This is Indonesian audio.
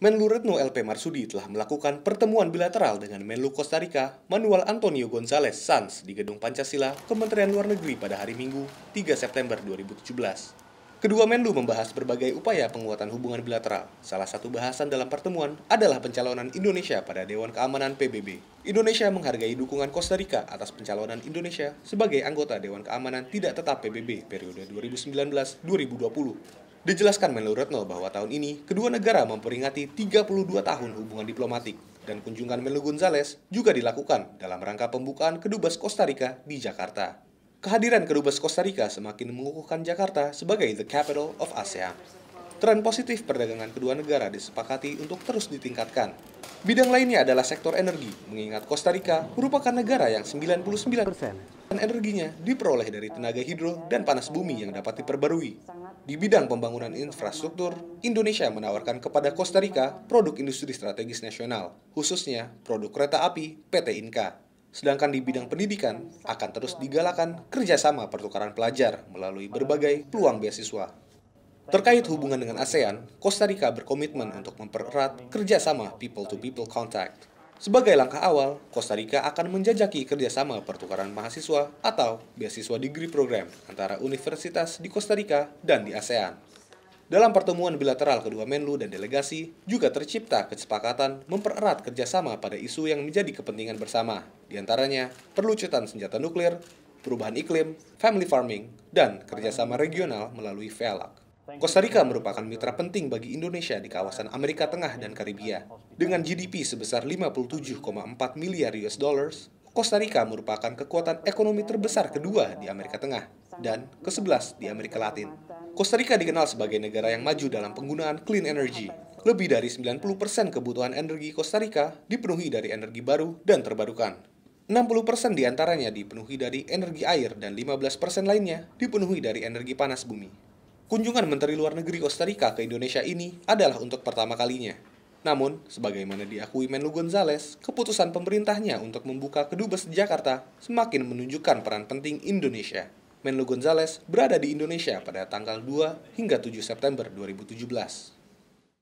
Menlu Retno LP Marsudi telah melakukan pertemuan bilateral dengan Menlu Costa Rica, Manuel Antonio Gonzalez Sanz di Gedung Pancasila, Kementerian Luar Negeri pada hari Minggu, 3 September 2017. Kedua Menlu membahas berbagai upaya penguatan hubungan bilateral. Salah satu bahasan dalam pertemuan adalah pencalonan Indonesia pada Dewan Keamanan PBB. Indonesia menghargai dukungan Costa Rica atas pencalonan Indonesia sebagai anggota Dewan Keamanan tidak tetap PBB periode 2019-2020. Dijelaskan Menlu Retno bahwa tahun ini kedua negara memperingati 32 tahun hubungan diplomatik dan kunjungan Melo Gonzales juga dilakukan dalam rangka pembukaan Kedubes Costa Rica di Jakarta. Kehadiran Kedubes Costa Rica semakin mengukuhkan Jakarta sebagai the capital of ASEAN. Tren positif perdagangan kedua negara disepakati untuk terus ditingkatkan. Bidang lainnya adalah sektor energi, mengingat Costa Rica merupakan negara yang 99% energinya diperoleh dari tenaga hidro dan panas bumi yang dapat diperbarui. Di bidang pembangunan infrastruktur, Indonesia menawarkan kepada Costa Rica produk industri strategis nasional, khususnya produk kereta api PT Inka. Sedangkan di bidang pendidikan, akan terus digalakan kerjasama pertukaran pelajar melalui berbagai peluang beasiswa. Terkait hubungan dengan ASEAN, Costa Rica berkomitmen untuk mempererat kerjasama people-to-people -people contact sebagai langkah awal, Costa Rica akan menjajaki kerjasama pertukaran mahasiswa atau beasiswa degree program antara universitas di Costa Rica dan di ASEAN. Dalam pertemuan bilateral kedua Menlu dan delegasi, juga tercipta kesepakatan mempererat kerjasama pada isu yang menjadi kepentingan bersama, diantaranya perlucutan senjata nuklir, perubahan iklim, family farming, dan kerjasama regional melalui VELAC. Costa Rica merupakan mitra penting bagi Indonesia di kawasan Amerika Tengah dan Karibia. Dengan GDP sebesar 57,4 miliar US dollars, Costa Rica merupakan kekuatan ekonomi terbesar kedua di Amerika Tengah dan ke-11 di Amerika Latin. Costa Rica dikenal sebagai negara yang maju dalam penggunaan clean energy. Lebih dari 90% kebutuhan energi Costa Rica dipenuhi dari energi baru dan terbarukan. 60% diantaranya dipenuhi dari energi air dan 15% lainnya dipenuhi dari energi panas bumi. Kunjungan Menteri Luar Negeri Costa Rica ke Indonesia ini adalah untuk pertama kalinya. Namun, sebagaimana diakui Menlu Gonzales, keputusan pemerintahnya untuk membuka kedubes di Jakarta semakin menunjukkan peran penting Indonesia. Menlu Gonzales berada di Indonesia pada tanggal 2 hingga 7 September 2017.